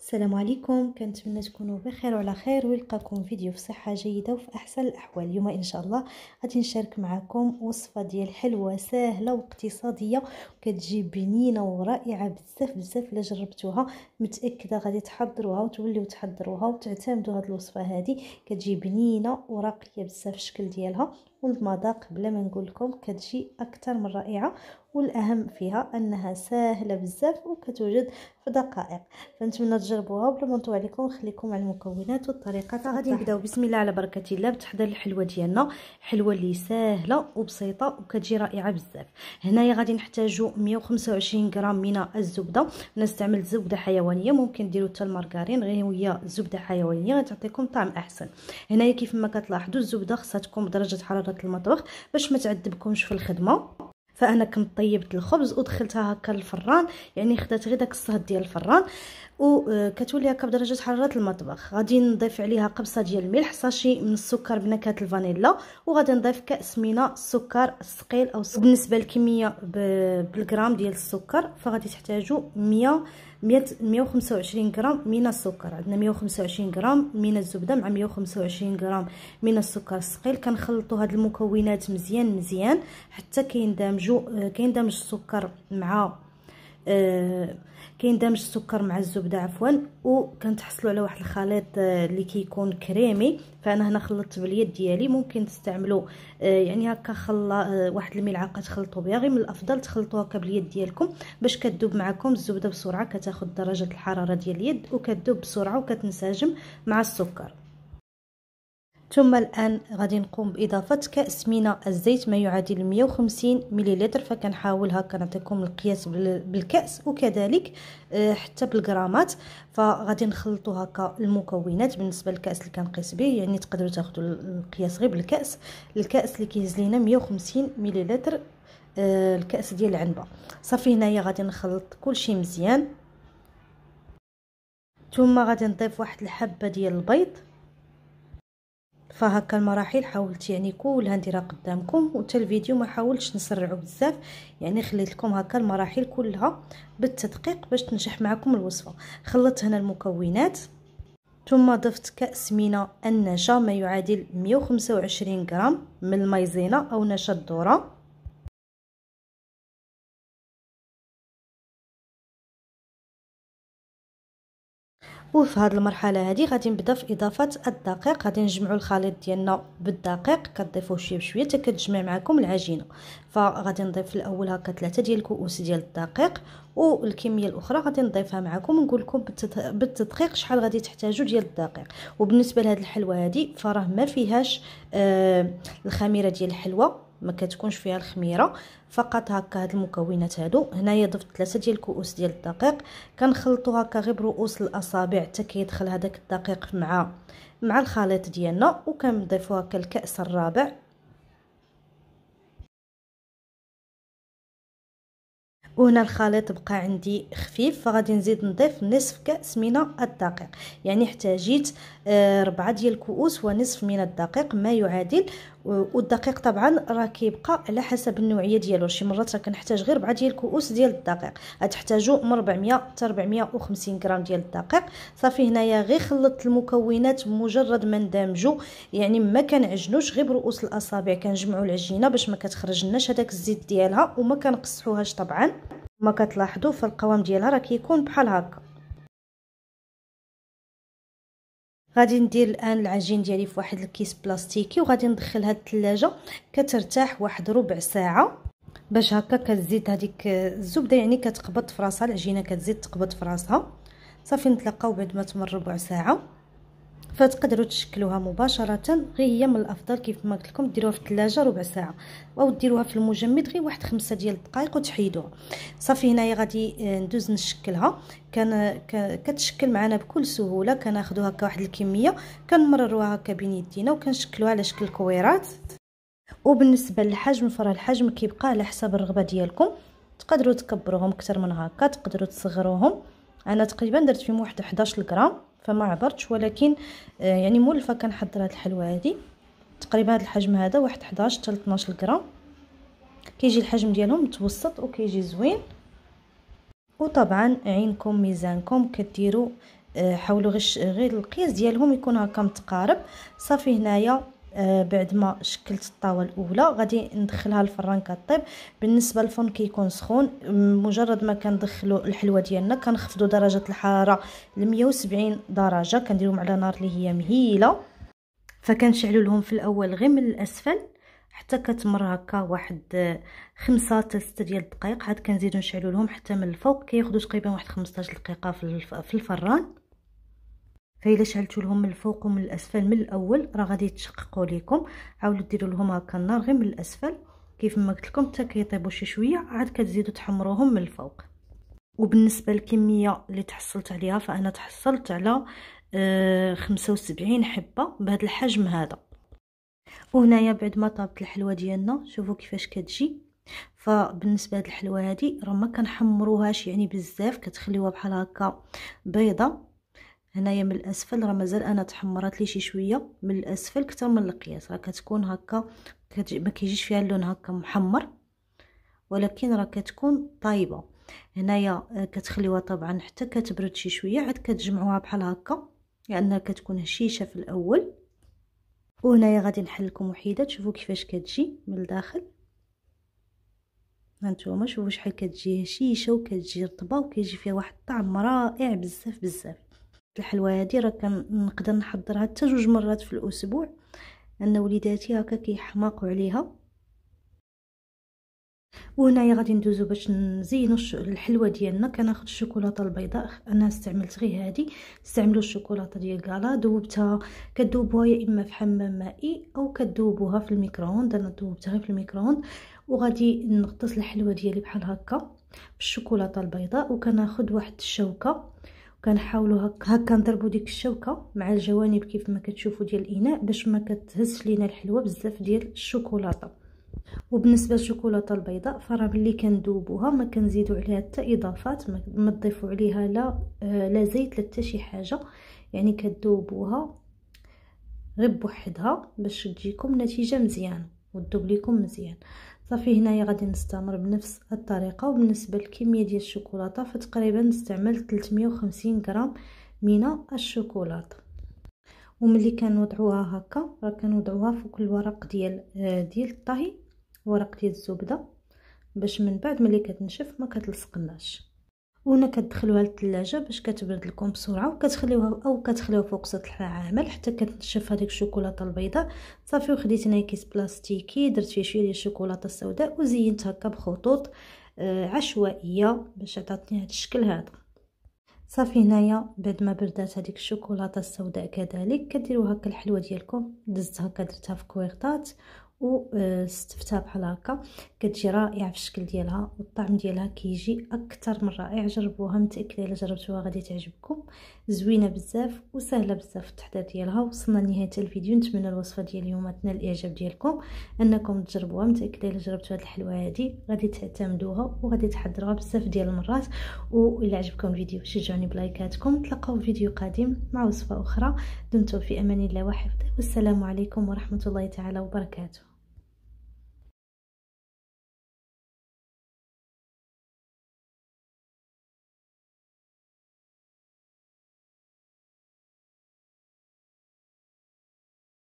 السلام عليكم كنتمنى تكونوا بخير وعلى خير ويلقاكم فيديو في صحه جيده وفي احسن الاحوال اليوم ان شاء الله غادي نشارك معكم وصفه ديال حلوه سهله واقتصاديه وكتجي بنينه ورائعه بزاف بزاف الا جربتوها متاكده غادي تحضروها وتوليو تحضروها وتعتمدوا هذه الوصفه هذه كتجي بنينه وراقيه بزاف الشكل ديالها والمذاق بلا ما نقول لكم كتجي اكثر من رائعه والاهم فيها انها ساهله بزاف وكتوجد في دقائق فنتمنى تجربوها بلا ما نطول عليكم خليكم على المكونات والطريقه غادي نبداو بسم الله على بركه الله بتحضير الحلوه ديالنا حلوه اللي ساهله وبسيطه وكتجي رائعه بزاف هنايا غادي نحتاجو 125 غرام من الزبده نستعمل زبده حيوانيه ممكن ديروا حتى المارغرين غير هي زبده حيوانيه غتعطيكم طعم احسن هنايا كيف ما كتلاحظوا الزبده خصها تكون بدرجه حراره المطبخ باش ما تعذبكمش في الخدمه فانا كنت طيبت الخبز ودخلتها هكا للفران يعني خدات غير داك الصهد ديال الفران وكتولي آه، هكا بدرجه حراره المطبخ غادي نضيف عليها قبصه ديال الملح ساشي من السكر بنكهه الفانيلا وغادي نضيف كاس من السكر الثقيل او بالنسبه للكميه بالغرام ديال السكر فغادي تحتاجوا 100 مية وخمسة وعشرين غرام من السكر عندنا مية وخمسة وعشرين غرام من الزبده مع مية وخمسة وعشرين غرام من السكر الثقيل كنخلطوا هاد المكونات مزيان مزيان حتى كيندمجوا كيندمج السكر مع آه دمج السكر مع الزبده عفوا وكنتحصلوا على واحد الخليط آه، اللي كيكون كريمي فانا هنا خلطت باليد ديالي ممكن تستعملوا آه، يعني هكا خلا آه، واحد الملعقه تخلطوا بها غير من الافضل تخلطوها هكا باليد ديالكم باش كتذوب معكم الزبده بسرعه كتاخذ درجه الحراره ديال اليد وكتذوب بسرعه وكتنسجم مع السكر ثم الان غادي نقوم باضافه كاس من الزيت ما يعادل 150 مليلتر فكنحاول هكا نعطيكم القياس بالكاس وكذلك آه، حتى بالغرامات فغادي نخلطوا هكا المكونات بالنسبه للكاس اللي كنقيس به يعني تقدروا تاخذوا القياس غير بالكاس الكاس اللي كيهز لينا 150 مليلتر آه، الكاس ديال العنبه صافي هنايا غادي نخلط كلشي مزيان ثم غادي نضيف واحد الحبه ديال البيض فهكا المراحل حاولت يعني كلها نديرها قدامكم وحتى الفيديو ما حاولتش نسرعو بزاف يعني خليت لكم هكا المراحل كلها بالتدقيق باش تنجح معكم الوصفه خلطت هنا المكونات ثم ضفت كأس من النشا ما يعادل 125 غرام من المايزينا أو نشا الذرة وفي هذه المرحله هذه غادي نبدا في اضافه الدقيق غادي نجمعوا الخليط ديالنا بالدقيق كتضيفوا شويه بشويه حتى كتجمع معكم العجينه فغادي نضيف الاول هكا ثلاثه ديال الكؤوس ديال الدقيق والكميه الاخرى غادي نضيفها معكم ونقول لكم بالتدقيق شحال غادي تحتاجوا ديال الدقيق وبالنسبه لهاد الحلوه هذه فراه ما فيهاش آه الخميره ديال الحلوه ما كتكونش فيها الخميره فقط هكا هاد المكونات هادو هنايا ضفت ثلاثه ديال الكؤوس ديال الدقيق كنخلطو هكا غير برؤوس الاصابع حتى كيدخل هذاك الدقيق مع مع الخليط ديالنا وكنضيفو هكا الكاس الرابع وهنا الخليط بقى عندي خفيف فغادي نزيد نضيف نصف كأس من الدقيق يعني احتاجيت آه، ربعة ديال الكؤوس ونصف من الدقيق ما يعادل والدقيق طبعا راه كيبقى على حسب النوعيه ديالو شي مرات راه كنحتاج غير ربعة ديال الكؤوس ديال الدقيق غتحتاجوا من 400 حتى 450 غرام ديال الدقيق صافي هنايا غير خلطت المكونات مجرد ما ندمجوا يعني ما كنعجنوش غير برؤوس الاصابع كنجمعوا العجينه باش ما كتخرج لناش هذاك الزيت ديالها وما كنقصحوهاش طبعا كما كتلاحظوا فالقوام ديالها راه كيكون بحال هكا غادي ندير الان العجين ديالي في واحد الكيس بلاستيكي وغادي ندخلها الثلاجه كترتاح واحد ربع ساعه باش هكا كتزيد هذيك الزبده يعني كتقبض في راسها العجينه كتزيد تقبض في راسها صافي نتلاقاو بعد ما تمر ربع ساعه فتقدروا تشكلوها مباشره غير هي من الافضل كيف ما قلت لكم ديروها في الثلاجه ربع ساعه او ديروها في المجمد غير واحد خمسة ديال الدقائق وتحيدوها صافي هنايا غادي آه، ندوز نشكلها كان كتشكل معنا بكل سهوله كناخذوها هكا واحد الكميه كنمرروها هكا بين يدينا وكنشكلوها على شكل كويرات وبالنسبه للحجم فراه الحجم كيبقى على حسب الرغبه ديالكم تقدروا تكبروهم اكثر من هكا تقدروا تصغروهم انا تقريبا درت فيهم واحد 11 غرام فما عبرتش ولكن آه، يعني مولفه كنحضر هاد الحلوه هادي تقريبا هاد الحجم هذا واحد 11 حتى 12 غرام كيجي الحجم ديالهم متوسط وكيجي زوين وطبعا عينكم ميزانكم كديروا آه، حاولوا غير غير القياس ديالهم يكون هكا متقارب صافي هنايا آه بعد ما شكلت الطاوه الاولى غادي ندخلها الفران كطيب بالنسبه للفرن كيكون سخون مجرد ما كندخلو الحلوه ديالنا كنخفضوا درجه الحراره ل 170 درجه كنديرهم على نار اللي هي مهيله فكنشعلوا لهم في الاول غير من الاسفل حتى كتمر هكا واحد آه، خمسة حتى ستة ديال الدقائق عاد كنزيدو نشعلو لهم حتى من الفوق كياخدو تقريبا واحد 15 دقيقه في الفران فإلا شعلتو لهم من الفوق ومن الأسفل من الأول راه غادي يتشققو ليكم عاودو ديرو لهم هكا النار غير من الأسفل كيف ما قلت لكم حتى كيطيبو شي شويه عاد كتزيدو تحمروهم من الفوق وبالنسبه للكميه اللي تحصلت عليها فانا تحصلت على آه 75 حبه بهذا الحجم هذا وهنايا بعد ما طابت الحلوه ديالنا شوفوا كيفاش كتجي فبالنسبه لهاد الحلوه هادي راه ما كنحمروهاش يعني بزاف كتخليوها بحال هكا بيضه هنايا من الاسفل راه مازال انا تحمرات لي شي شويه من الاسفل كتر من القياس راه كتكون هكا ما كيجيش فيها اللون هكا محمر ولكن راه كتكون طايبه هنايا آه، كتخليوها طبعا حتى كتبرد شي شويه عاد كتجمعوها بحال هكا لانها يعني كتكون هشيشه في الاول وهنايا غادي نحل لكم وحيده تشوفوا كيفاش كتجي من الداخل هانتوما شوفوا شحال كتجي هشيشه وكتجي رطبه وكيجي فيها واحد الطعم رائع بزاف بزاف الحلوى هذه راه كنقدر نحضرها حتى جوج مرات في الاسبوع لان وليداتي هكا كيحماقوا عليها وهنايا غادي ندوزو باش نزينو الحلوه ديالنا كناخذ الشوكولاته البيضاء انا استعملت غير هادي استعملوا الشوكولاته ديال كالا ذوبتها كذوبوها يا اما في حمام مائي او كذوبوها في الميكرووند انا ذوبتها في الميكرووند وغادي نغطس الحلوه ديالي بحال هكا بالشوكولاته البيضاء وكناخذ واحد الشوكه كنحاولوا هكا هكا نضربوا ديك الشوكه مع الجوانب كيف ما كتشوفوا ديال الاناء باش ما كتهزش لينا الحلوه بزاف ديال الشوكولاته وبالنسبه للشوكولاته البيضاء فراه ملي كندوبوها ما كنزيدوا عليها حتى اضافات ما تضيفوا عليها لا آه، لا زيت لا حتى شي حاجه يعني كدوبوها غير بوحدها باش تجيكم نتيجه مزيانه وتذوب لكم مزيان صافي هنايا غادي نستمر بنفس الطريقه وبالنسبه للكميه ديال الشوكولاته فتقريبا استعملت 350 غرام من الشوكولاته وملي كنوضعوها هكا راه كنوضعوها فوق الورق ديال آه، ديال الطهي ورق ديال الزبده باش من بعد ملي كتنشف ما كتلصقناش وهنا كتدخلوها للثلاجه باش كتبرد لكم بسرعه وكتخليوها او كتخليوها فوق سطح عامل حتى كتنشف هذيك الشوكولاته البيضاء صافي وخديت هنا كيس بلاستيكي درت فيه شويه ديال الشوكولاته السوداء وزينت هكا بخطوط آه، عشوائيه باش عطاتني هذا الشكل هذا صافي هنايا بعد ما بردات هذيك الشوكولاته السوداء كذلك كديروا هكا الحلوه ديالكم دزت هكا درتها في كويرطات وستفتها آه، بحال هكا كتجي رائعه في الشكل ديالها والطعم ديالها كيجي اكثر من رائع إيه، جربوها متاكده الا جربتوها غادي تعجبكم زوينه بزاف وسهله بزاف التحضير ديالها وصلنا لنهايه الفيديو نتمنى الوصفه ديال اليوم تنال الاعجاب ديالكم انكم تجربوها متاكده الا جربتوا هذه الحلوه هذه غادي تعتمدوها وغادي تحضروها بزاف ديال المرات والا عجبكم الفيديو شجعوني بلايكاتكم نتلاقاو في فيديو قادم مع وصفه اخرى دمتم في امان الله وحفظه والسلام عليكم ورحمه الله تعالى وبركاته